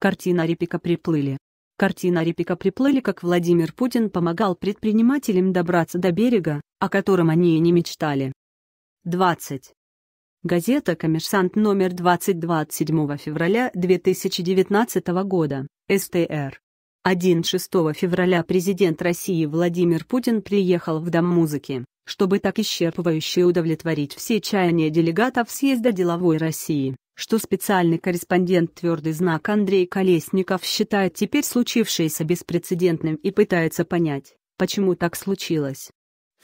Картина Репика приплыли. Картина Репика приплыли, как Владимир Путин помогал предпринимателям добраться до берега, о котором они и не мечтали. 20. Газета «Коммерсант» номер 22 от 7 февраля 2019 года, СТР. 1-6 февраля президент России Владимир Путин приехал в Дом музыки, чтобы так исчерпывающе удовлетворить все чаяния делегатов съезда деловой России, что специальный корреспондент «Твердый знак» Андрей Колесников считает теперь случившееся беспрецедентным и пытается понять, почему так случилось.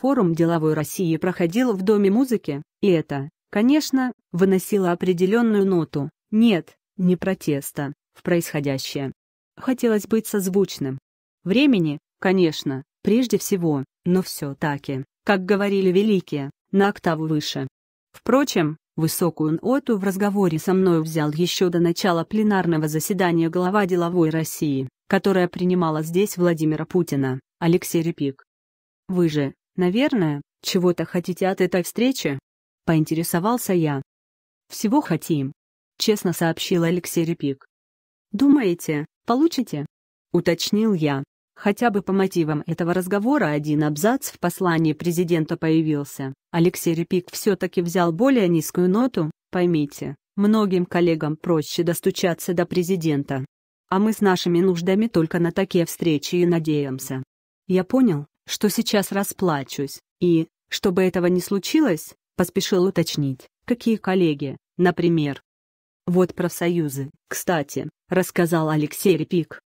Форум деловой России проходил в Доме музыки, и это, конечно, выносило определенную ноту, нет, не протеста, в происходящее. Хотелось быть созвучным. Времени, конечно, прежде всего, но все-таки как говорили великие, на октаву выше. Впрочем, высокую ноту в разговоре со мной взял еще до начала пленарного заседания глава деловой России, которая принимала здесь Владимира Путина, Алексей Репик. «Вы же, наверное, чего-то хотите от этой встречи?» — поинтересовался я. «Всего хотим», — честно сообщил Алексей Репик. «Думаете, получите?» — уточнил я. Хотя бы по мотивам этого разговора один абзац в послании президента появился. Алексей Репик все-таки взял более низкую ноту, поймите. Многим коллегам проще достучаться до президента. А мы с нашими нуждами только на такие встречи и надеемся. Я понял, что сейчас расплачусь, и, чтобы этого не случилось, поспешил уточнить, какие коллеги, например. Вот профсоюзы, кстати, рассказал Алексей Репик.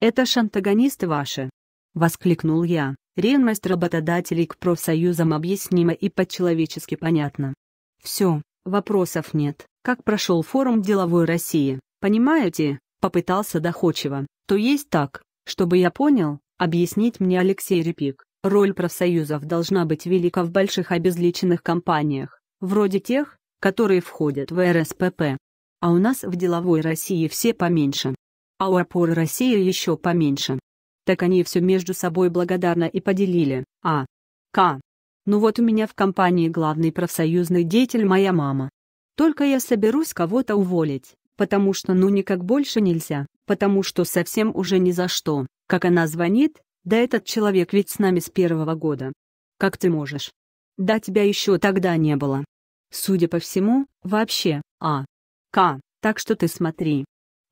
«Это ж антагонисты ваши!» — воскликнул я. Ревность работодателей к профсоюзам объяснима и по-человечески понятна. Все, вопросов нет. Как прошел форум деловой России, понимаете? Попытался доходчиво. То есть так, чтобы я понял, объяснить мне Алексей Репик. Роль профсоюзов должна быть велика в больших обезличенных компаниях, вроде тех, которые входят в РСПП. А у нас в деловой России все поменьше а у опоры России еще поменьше. Так они все между собой благодарно и поделили, а. К. Ну вот у меня в компании главный профсоюзный деятель моя мама. Только я соберусь кого-то уволить, потому что ну никак больше нельзя, потому что совсем уже ни за что, как она звонит, да этот человек ведь с нами с первого года. Как ты можешь? Да тебя еще тогда не было. Судя по всему, вообще, а. К. Так что ты смотри,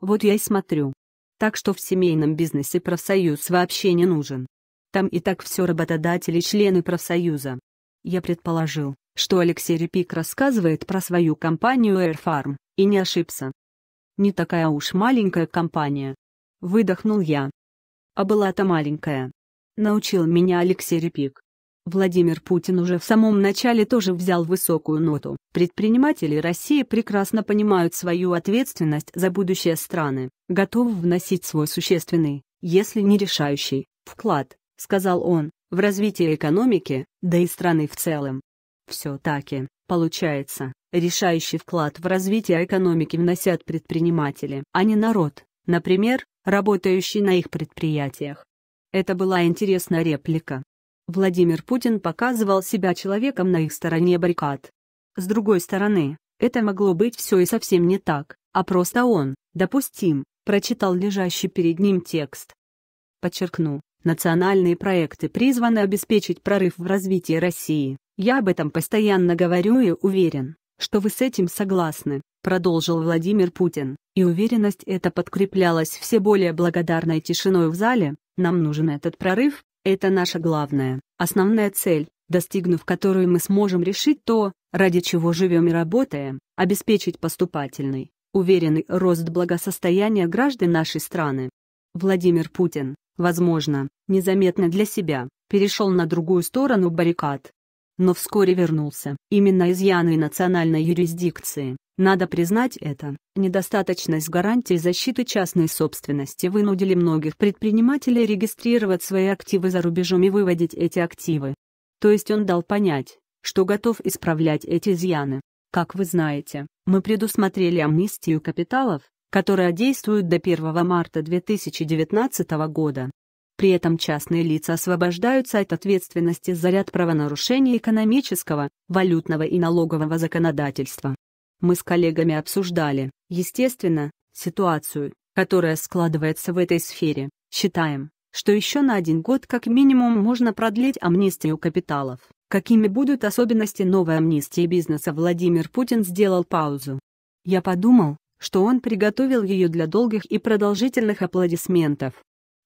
вот я и смотрю. Так что в семейном бизнесе профсоюз вообще не нужен. Там и так все работодатели члены профсоюза. Я предположил, что Алексей Репик рассказывает про свою компанию Air Farm, и не ошибся. Не такая уж маленькая компания. Выдохнул я. А была-то маленькая. Научил меня Алексей Репик. Владимир Путин уже в самом начале тоже взял высокую ноту. Предприниматели России прекрасно понимают свою ответственность за будущее страны, готовы вносить свой существенный, если не решающий, вклад, сказал он, в развитие экономики, да и страны в целом. Все таки, получается, решающий вклад в развитие экономики вносят предприниматели, а не народ, например, работающий на их предприятиях. Это была интересная реплика, Владимир Путин показывал себя человеком на их стороне баррикад. С другой стороны, это могло быть все и совсем не так, а просто он, допустим, прочитал лежащий перед ним текст. Подчеркну, национальные проекты призваны обеспечить прорыв в развитии России, я об этом постоянно говорю и уверен, что вы с этим согласны, продолжил Владимир Путин, и уверенность эта подкреплялась все более благодарной тишиной в зале, нам нужен этот прорыв, это наша главная, основная цель, достигнув которую мы сможем решить то, ради чего живем и работаем, обеспечить поступательный, уверенный рост благосостояния граждан нашей страны. Владимир Путин, возможно, незаметно для себя, перешел на другую сторону баррикад. Но вскоре вернулся, именно из яной национальной юрисдикции, надо признать это, недостаточность гарантий защиты частной собственности вынудили многих предпринимателей регистрировать свои активы за рубежом и выводить эти активы. То есть он дал понять, что готов исправлять эти изъяны. Как вы знаете, мы предусмотрели амнистию капиталов, которая действует до 1 марта 2019 года. При этом частные лица освобождаются от ответственности за ряд правонарушений экономического, валютного и налогового законодательства мы с коллегами обсуждали, естественно, ситуацию, которая складывается в этой сфере, считаем, что еще на один год как минимум можно продлить амнистию капиталов. Какими будут особенности новой амнистии бизнеса Владимир Путин сделал паузу. Я подумал, что он приготовил ее для долгих и продолжительных аплодисментов.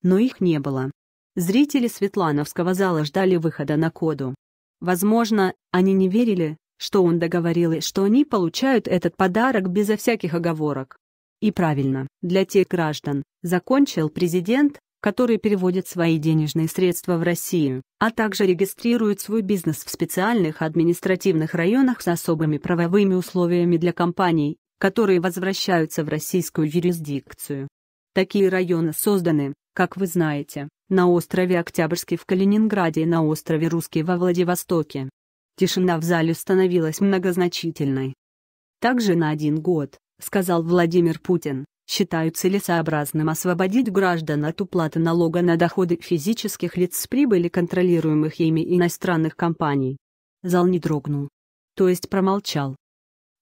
Но их не было. Зрители Светлановского зала ждали выхода на коду. Возможно, они не верили, что он договорил, и что они получают этот подарок безо всяких оговорок. И правильно, для тех граждан, закончил президент, которые переводят свои денежные средства в Россию, а также регистрируют свой бизнес в специальных административных районах с особыми правовыми условиями для компаний, которые возвращаются в российскую юрисдикцию. Такие районы созданы, как вы знаете, на острове Октябрьский в Калининграде и на острове Русский во Владивостоке. Тишина в зале становилась многозначительной. Также на один год, сказал Владимир Путин, считаю целесообразным освободить граждан от уплаты налога на доходы физических лиц с прибыли контролируемых ими иностранных компаний. Зал не дрогнул. То есть промолчал.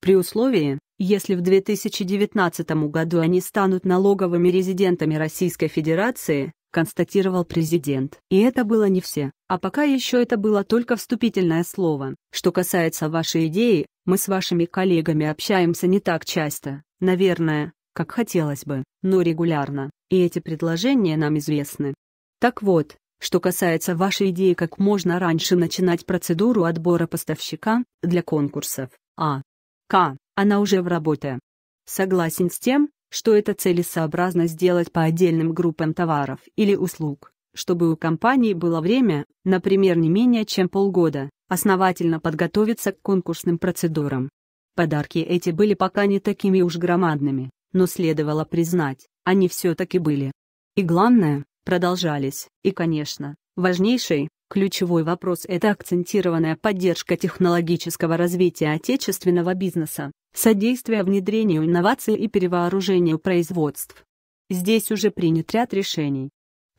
При условии, если в 2019 году они станут налоговыми резидентами Российской Федерации, констатировал президент. И это было не все, а пока еще это было только вступительное слово. Что касается вашей идеи, мы с вашими коллегами общаемся не так часто, наверное, как хотелось бы, но регулярно, и эти предложения нам известны. Так вот, что касается вашей идеи как можно раньше начинать процедуру отбора поставщика для конкурсов, а. К. Она уже в работе. Согласен с тем, что это целесообразно сделать по отдельным группам товаров или услуг, чтобы у компании было время, например, не менее чем полгода, основательно подготовиться к конкурсным процедурам. Подарки эти были пока не такими уж громадными, но следовало признать, они все-таки были. И главное, продолжались, и, конечно, важнейшей, Ключевой вопрос — это акцентированная поддержка технологического развития отечественного бизнеса, содействие внедрению инноваций и перевооружению производств. Здесь уже принят ряд решений.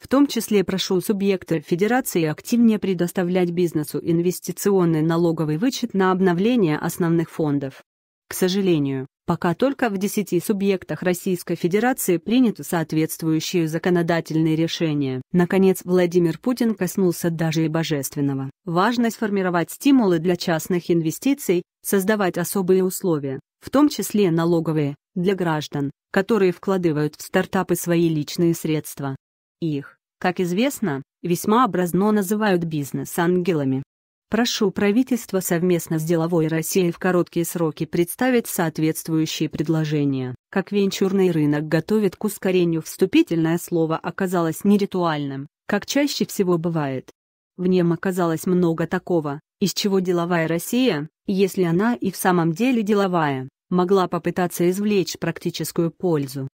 В том числе прошел субъекта Федерации активнее предоставлять бизнесу инвестиционный налоговый вычет на обновление основных фондов. К сожалению, пока только в 10 субъектах Российской Федерации приняты соответствующие законодательные решения. Наконец, Владимир Путин коснулся даже и божественного. Важно сформировать стимулы для частных инвестиций, создавать особые условия, в том числе налоговые, для граждан, которые вкладывают в стартапы свои личные средства. Их, как известно, весьма образно называют бизнес-ангелами. Прошу правительство совместно с деловой Россией в короткие сроки представить соответствующие предложения. Как венчурный рынок готовит к ускорению вступительное слово оказалось неритуальным, как чаще всего бывает. В нем оказалось много такого, из чего деловая Россия, если она и в самом деле деловая, могла попытаться извлечь практическую пользу.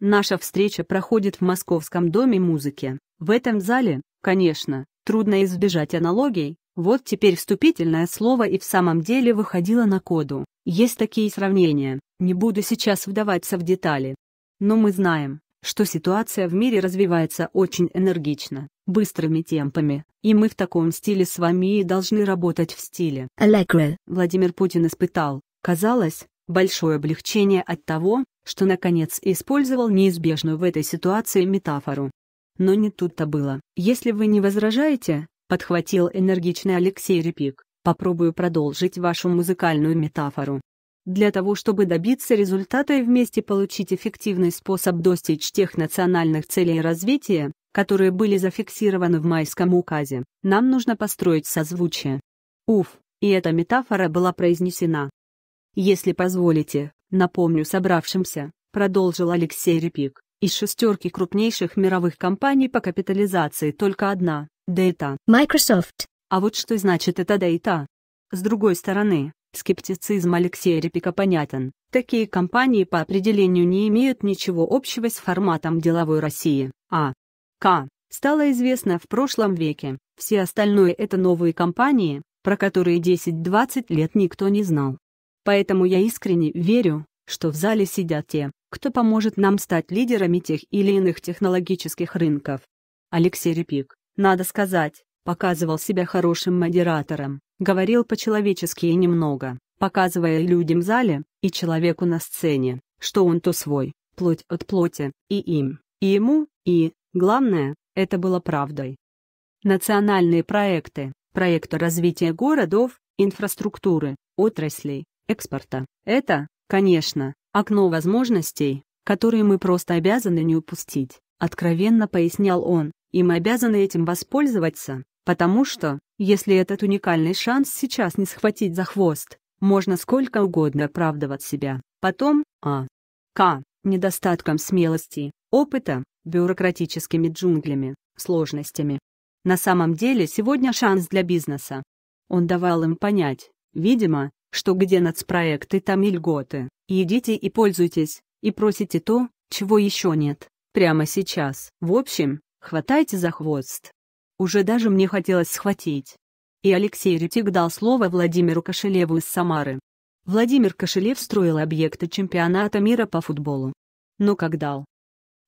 Наша встреча проходит в Московском доме музыки. В этом зале, конечно, трудно избежать аналогий, вот теперь вступительное слово и в самом деле выходило на коду. Есть такие сравнения, не буду сейчас вдаваться в детали. Но мы знаем, что ситуация в мире развивается очень энергично, быстрыми темпами, и мы в таком стиле с вами и должны работать в стиле. Allegro. Владимир Путин испытал, казалось, большое облегчение от того, что наконец использовал неизбежную в этой ситуации метафору. Но не тут-то было. Если вы не возражаете, подхватил энергичный Алексей Репик. Попробую продолжить вашу музыкальную метафору. Для того, чтобы добиться результата и вместе получить эффективный способ достичь тех национальных целей развития, которые были зафиксированы в майском указе, нам нужно построить созвучие. Уф, и эта метафора была произнесена. Если позволите, напомню собравшимся, продолжил Алексей Репик, из шестерки крупнейших мировых компаний по капитализации только одна, Data. Microsoft. А вот что значит это Data? С другой стороны, скептицизм Алексея Репика понятен. Такие компании по определению не имеют ничего общего с форматом деловой России. А. К. Стало известно в прошлом веке. Все остальное это новые компании, про которые 10-20 лет никто не знал. Поэтому я искренне верю, что в зале сидят те, кто поможет нам стать лидерами тех или иных технологических рынков. Алексей Репик надо сказать, показывал себя хорошим модератором, говорил по-человечески и немного, показывая людям в зале, и человеку на сцене, что он то свой, плоть от плоти, и им, и ему, и, главное, это было правдой. Национальные проекты, проекты развития городов, инфраструктуры, отраслей, экспорта. Это, конечно, окно возможностей, которые мы просто обязаны не упустить, откровенно пояснял он, и мы обязаны этим воспользоваться, потому что, если этот уникальный шанс сейчас не схватить за хвост, можно сколько угодно оправдывать себя. Потом, а. К. Недостатком смелости, опыта, бюрократическими джунглями, сложностями. На самом деле сегодня шанс для бизнеса. Он давал им понять, видимо, что где нацпроекты, там и льготы. И идите и пользуйтесь, и просите то, чего еще нет, прямо сейчас. В общем, Хватайте за хвост. Уже даже мне хотелось схватить. И Алексей Ретик дал слово Владимиру Кошелеву из Самары. Владимир Кошелев строил объекты чемпионата мира по футболу. Ну как дал?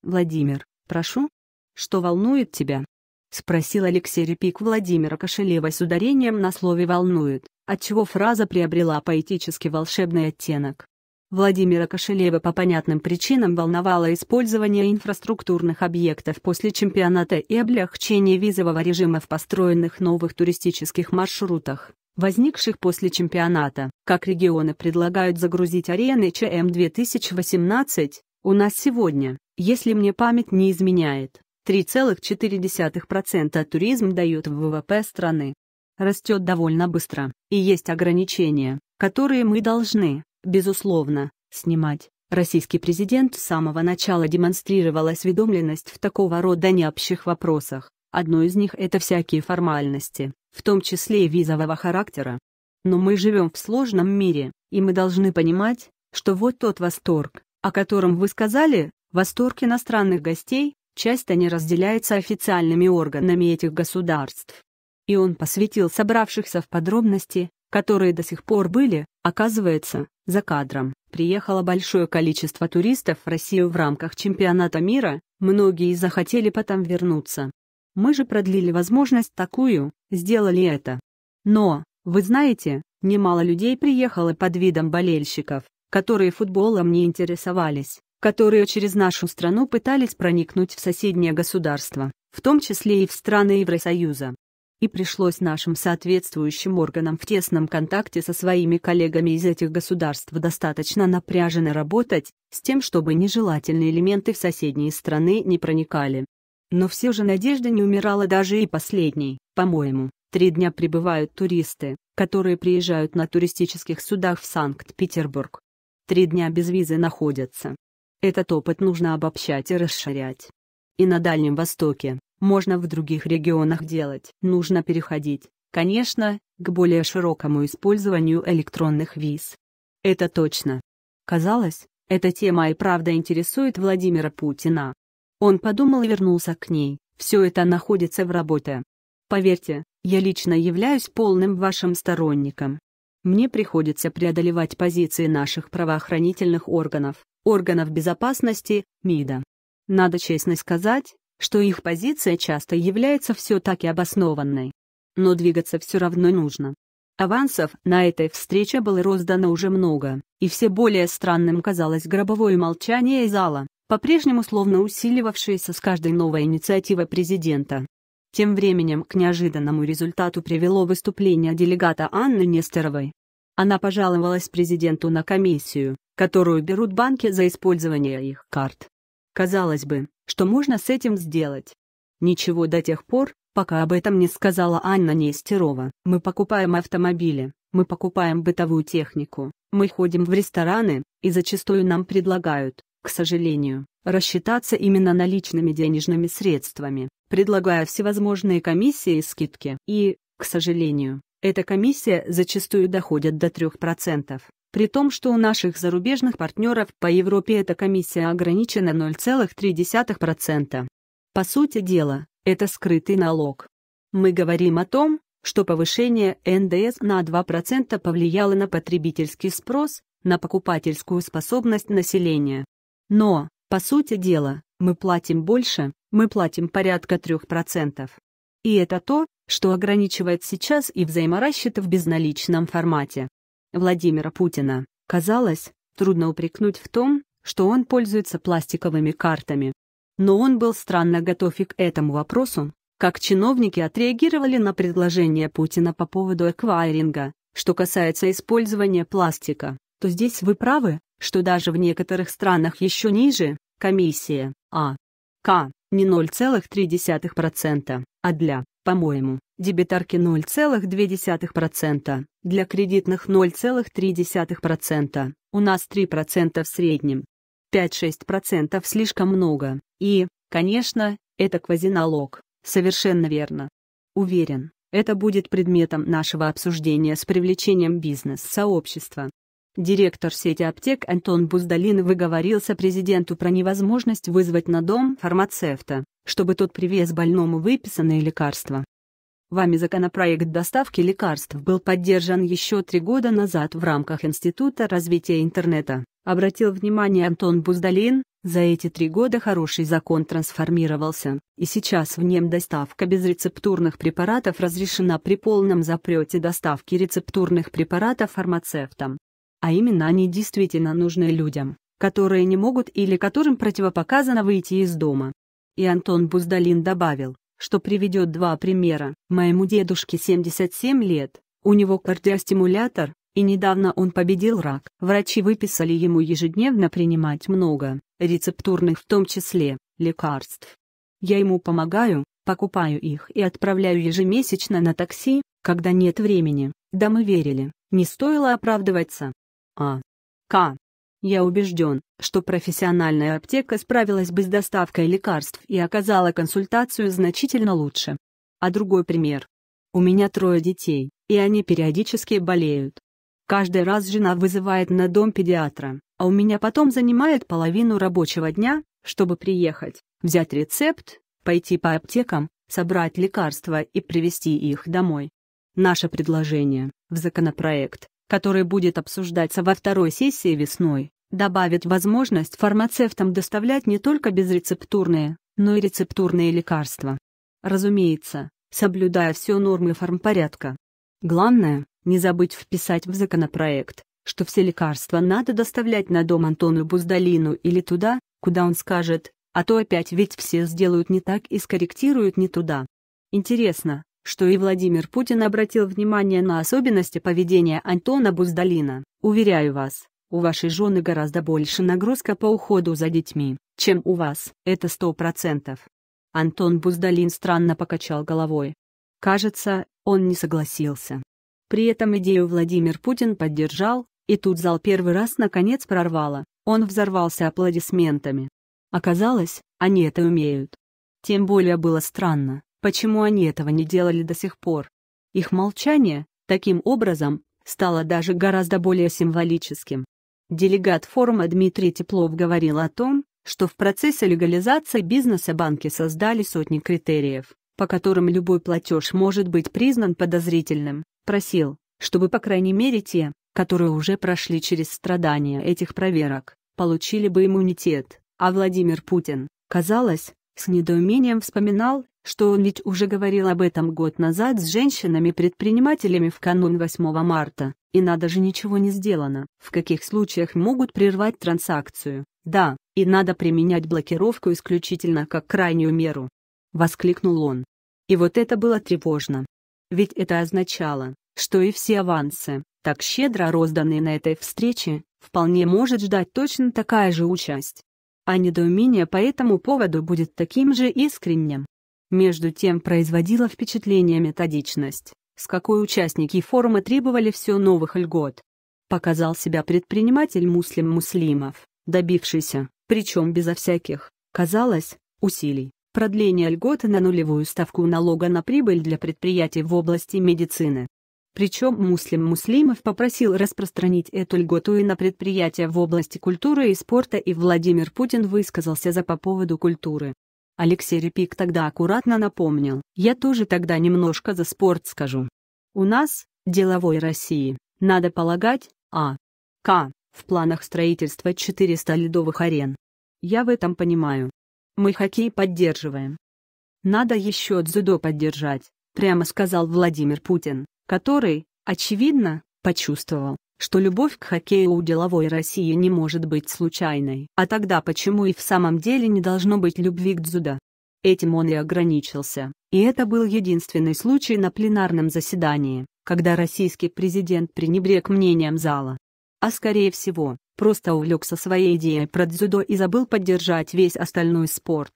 Владимир, прошу? Что волнует тебя? Спросил Алексей Репик Владимира Кошелева с ударением на слове «волнует», отчего фраза приобрела поэтически волшебный оттенок. Владимира Кошелева по понятным причинам волновало использование инфраструктурных объектов после чемпионата и облегчение визового режима в построенных новых туристических маршрутах, возникших после чемпионата. Как регионы предлагают загрузить арены ЧМ-2018, у нас сегодня, если мне память не изменяет, 3,4% туризм дает в ВВП страны. Растет довольно быстро, и есть ограничения, которые мы должны, безусловно, снимать. Российский президент с самого начала демонстрировал осведомленность в такого рода необщих вопросах. Одно из них – это всякие формальности, в том числе и визового характера. Но мы живем в сложном мире, и мы должны понимать, что вот тот восторг, о котором вы сказали, восторг иностранных гостей, часто не разделяется официальными органами этих государств. И он посвятил собравшихся в подробности, которые до сих пор были, оказывается, за кадром. Приехало большое количество туристов в Россию в рамках чемпионата мира, многие захотели потом вернуться. Мы же продлили возможность такую, сделали это. Но, вы знаете, немало людей приехало под видом болельщиков, которые футболом не интересовались, которые через нашу страну пытались проникнуть в соседнее государство, в том числе и в страны Евросоюза и пришлось нашим соответствующим органам в тесном контакте со своими коллегами из этих государств достаточно напряженно работать, с тем, чтобы нежелательные элементы в соседние страны не проникали. Но все же надежда не умирала даже и последней, по-моему. Три дня прибывают туристы, которые приезжают на туристических судах в Санкт-Петербург. Три дня без визы находятся. Этот опыт нужно обобщать и расширять. И на Дальнем Востоке, можно в других регионах делать. Нужно переходить, конечно, к более широкому использованию электронных виз. Это точно. Казалось, эта тема и правда интересует Владимира Путина. Он подумал и вернулся к ней, все это находится в работе. Поверьте, я лично являюсь полным вашим сторонником. Мне приходится преодолевать позиции наших правоохранительных органов, органов безопасности, МИДа. Надо честно сказать, что их позиция часто является все таки обоснованной. Но двигаться все равно нужно. Авансов на этой встрече было роздано уже много, и все более странным казалось гробовое молчание зала, по-прежнему словно усиливавшееся с каждой новой инициативой президента. Тем временем к неожиданному результату привело выступление делегата Анны Нестеровой. Она пожаловалась президенту на комиссию, которую берут банки за использование их карт. Казалось бы, что можно с этим сделать? Ничего до тех пор, пока об этом не сказала Анна Нестерова. Мы покупаем автомобили, мы покупаем бытовую технику, мы ходим в рестораны, и зачастую нам предлагают, к сожалению, рассчитаться именно наличными денежными средствами, предлагая всевозможные комиссии и скидки. И, к сожалению, эта комиссия зачастую доходит до 3% при том, что у наших зарубежных партнеров по Европе эта комиссия ограничена 0,3%. По сути дела, это скрытый налог. Мы говорим о том, что повышение НДС на 2% повлияло на потребительский спрос, на покупательскую способность населения. Но, по сути дела, мы платим больше, мы платим порядка 3%. И это то, что ограничивает сейчас и взаиморасчеты в безналичном формате. Владимира Путина, казалось, трудно упрекнуть в том, что он пользуется пластиковыми картами. Но он был странно готов и к этому вопросу, как чиновники отреагировали на предложение Путина по поводу эквайринга. Что касается использования пластика, то здесь вы правы, что даже в некоторых странах еще ниже, комиссия, а, к, не 0,3%, а для, по-моему, Дебитарки 0,2%, для кредитных 0,3%, у нас 3% в среднем. 5-6% слишком много, и, конечно, это квазиналог, совершенно верно. Уверен, это будет предметом нашего обсуждения с привлечением бизнес-сообщества. Директор сети аптек Антон Буздалин выговорился президенту про невозможность вызвать на дом фармацевта, чтобы тот привез больному выписанные лекарства. Вами законопроект доставки лекарств был поддержан еще три года назад в рамках Института развития интернета, обратил внимание Антон Буздалин, за эти три года хороший закон трансформировался, и сейчас в нем доставка безрецептурных препаратов разрешена при полном запрете доставки рецептурных препаратов фармацевтам. А именно они действительно нужны людям, которые не могут или которым противопоказано выйти из дома. И Антон Буздалин добавил, что приведет два примера. Моему дедушке 77 лет, у него кардиостимулятор, и недавно он победил рак. Врачи выписали ему ежедневно принимать много, рецептурных в том числе, лекарств. Я ему помогаю, покупаю их и отправляю ежемесячно на такси, когда нет времени. Да мы верили, не стоило оправдываться. А. К. Я убежден, что профессиональная аптека справилась бы с доставкой лекарств и оказала консультацию значительно лучше. А другой пример. У меня трое детей, и они периодически болеют. Каждый раз жена вызывает на дом педиатра, а у меня потом занимает половину рабочего дня, чтобы приехать, взять рецепт, пойти по аптекам, собрать лекарства и привезти их домой. Наше предложение в законопроект который будет обсуждаться во второй сессии весной, добавит возможность фармацевтам доставлять не только безрецептурные, но и рецептурные лекарства. Разумеется, соблюдая все нормы фармпорядка. Главное, не забыть вписать в законопроект, что все лекарства надо доставлять на дом Антону Буздалину или туда, куда он скажет, а то опять ведь все сделают не так и скорректируют не туда. Интересно, что и Владимир Путин обратил внимание на особенности поведения Антона Буздалина. Уверяю вас, у вашей жены гораздо больше нагрузка по уходу за детьми, чем у вас. Это сто процентов. Антон Буздалин странно покачал головой. Кажется, он не согласился. При этом идею Владимир Путин поддержал, и тут зал первый раз наконец прорвало, он взорвался аплодисментами. Оказалось, они это умеют. Тем более было странно, Почему они этого не делали до сих пор? Их молчание, таким образом, стало даже гораздо более символическим. Делегат форума Дмитрий Теплов говорил о том, что в процессе легализации бизнеса банки создали сотни критериев, по которым любой платеж может быть признан подозрительным, просил, чтобы по крайней мере те, которые уже прошли через страдания этих проверок, получили бы иммунитет, а Владимир Путин, казалось, с недоумением вспоминал, что он ведь уже говорил об этом год назад с женщинами-предпринимателями в канун 8 марта, и надо же ничего не сделано, в каких случаях могут прервать транзакцию, да, и надо применять блокировку исключительно как крайнюю меру. Воскликнул он. И вот это было тревожно. Ведь это означало, что и все авансы, так щедро розданные на этой встрече, вполне может ждать точно такая же участь. А недоумение по этому поводу будет таким же искренним, между тем производила впечатление методичность, с какой участники форума требовали все новых льгот. Показал себя предприниматель Муслим Муслимов, добившийся, причем безо всяких, казалось, усилий, продления льготы на нулевую ставку налога на прибыль для предприятий в области медицины. Причем Муслим Муслимов попросил распространить эту льготу и на предприятия в области культуры и спорта и Владимир Путин высказался за по поводу культуры. Алексей Репик тогда аккуратно напомнил. Я тоже тогда немножко за спорт скажу. У нас, деловой России, надо полагать, а. К. В планах строительства 400 ледовых арен. Я в этом понимаю. Мы хоккей поддерживаем. Надо еще дзюдо поддержать, прямо сказал Владимир Путин, который, очевидно, почувствовал, что любовь к хоккею у деловой России не может быть случайной. А тогда почему и в самом деле не должно быть любви к дзюдо? Этим он и ограничился, и это был единственный случай на пленарном заседании, когда российский президент пренебрег мнением зала. А скорее всего, просто увлекся своей идеей про дзюдо и забыл поддержать весь остальной спорт.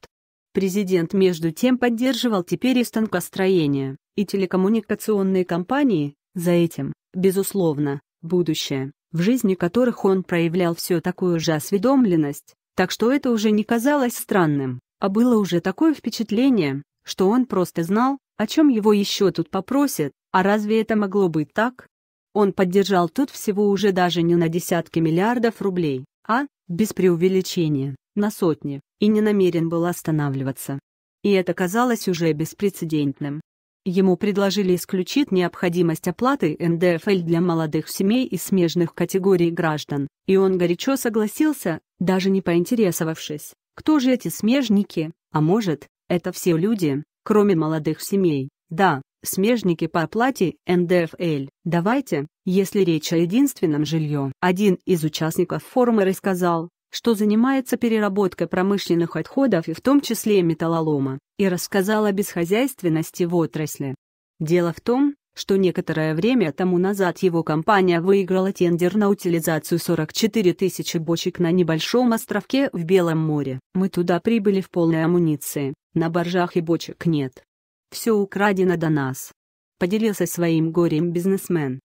Президент между тем поддерживал теперь и станкостроение, и телекоммуникационные компании, за этим, безусловно, будущее, в жизни которых он проявлял все такую же осведомленность, так что это уже не казалось странным, а было уже такое впечатление, что он просто знал, о чем его еще тут попросят, а разве это могло быть так? Он поддержал тут всего уже даже не на десятки миллиардов рублей, а, без преувеличения, на сотни, и не намерен был останавливаться. И это казалось уже беспрецедентным. Ему предложили исключить необходимость оплаты НДФЛ для молодых семей и смежных категорий граждан, и он горячо согласился, даже не поинтересовавшись, кто же эти смежники, а может, это все люди, кроме молодых семей. Да, смежники по оплате НДФЛ. Давайте, если речь о единственном жилье. Один из участников форума рассказал, что занимается переработкой промышленных отходов и в том числе металлолома, и рассказал о бесхозяйственности в отрасли. Дело в том, что некоторое время тому назад его компания выиграла тендер на утилизацию 44 тысячи бочек на небольшом островке в Белом море. Мы туда прибыли в полной амуниции, на боржах и бочек нет. Все украдено до нас. Поделился своим горем бизнесмен.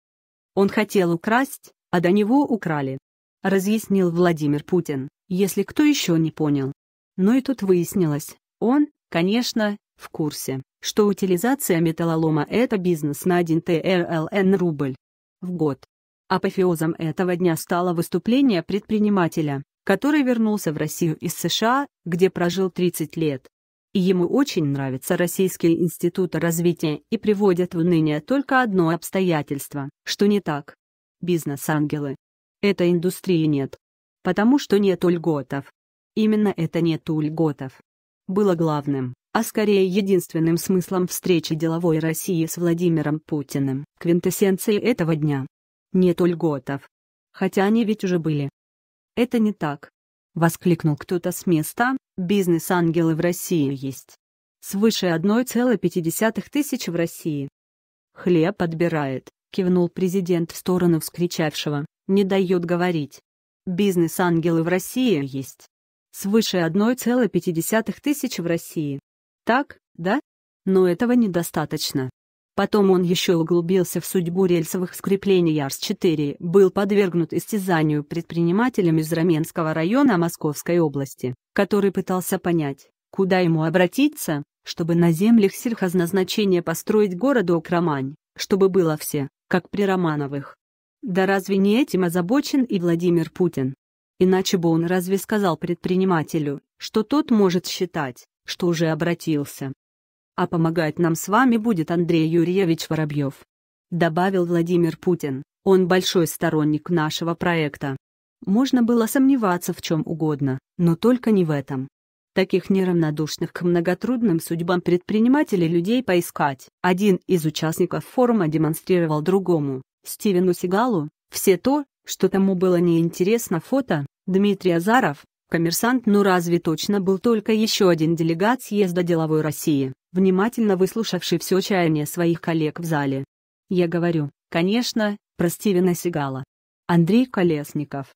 Он хотел украсть, а до него украли разъяснил Владимир Путин, если кто еще не понял. Но ну и тут выяснилось, он, конечно, в курсе, что утилизация металлолома – это бизнес на 1 ТРЛН рубль в год. Апофеозом этого дня стало выступление предпринимателя, который вернулся в Россию из США, где прожил 30 лет. И ему очень нравится Российский институт развития и приводят в ныне только одно обстоятельство, что не так. Бизнес-ангелы, этой индустрии нет. Потому что нет льготов. Именно это нету льготов. Было главным, а скорее единственным смыслом встречи деловой России с Владимиром Путиным, квинтэссенцией этого дня. Нет льготов. Хотя они ведь уже были. Это не так. Воскликнул кто-то с места, бизнес-ангелы в России есть. Свыше 1,5 тысяч в России. Хлеб отбирает, кивнул президент в сторону вскричавшего, не дает говорить. Бизнес-ангелы в России есть. Свыше 1,5 тысяч в России. Так, да? Но этого недостаточно. Потом он еще углубился в судьбу рельсовых скреплений ЯРС-4, был подвергнут истязанию предпринимателем из Раменского района Московской области, который пытался понять, куда ему обратиться, чтобы на землях сельхозназначения построить городу Окромань, чтобы было все, как при Романовых. Да разве не этим озабочен и Владимир Путин? Иначе бы он разве сказал предпринимателю, что тот может считать, что уже обратился. А помогать нам с вами будет Андрей Юрьевич Воробьев. Добавил Владимир Путин, он большой сторонник нашего проекта. Можно было сомневаться в чем угодно, но только не в этом. Таких неравнодушных к многотрудным судьбам предпринимателей людей поискать. Один из участников форума демонстрировал другому, Стивену Сигалу, все то, что тому было неинтересно фото, Дмитрий Азаров, коммерсант ну разве точно был только еще один делегат съезда деловой России, внимательно выслушавший все чаяние своих коллег в зале. Я говорю, конечно, про Стивена Сигала. Андрей Колесников,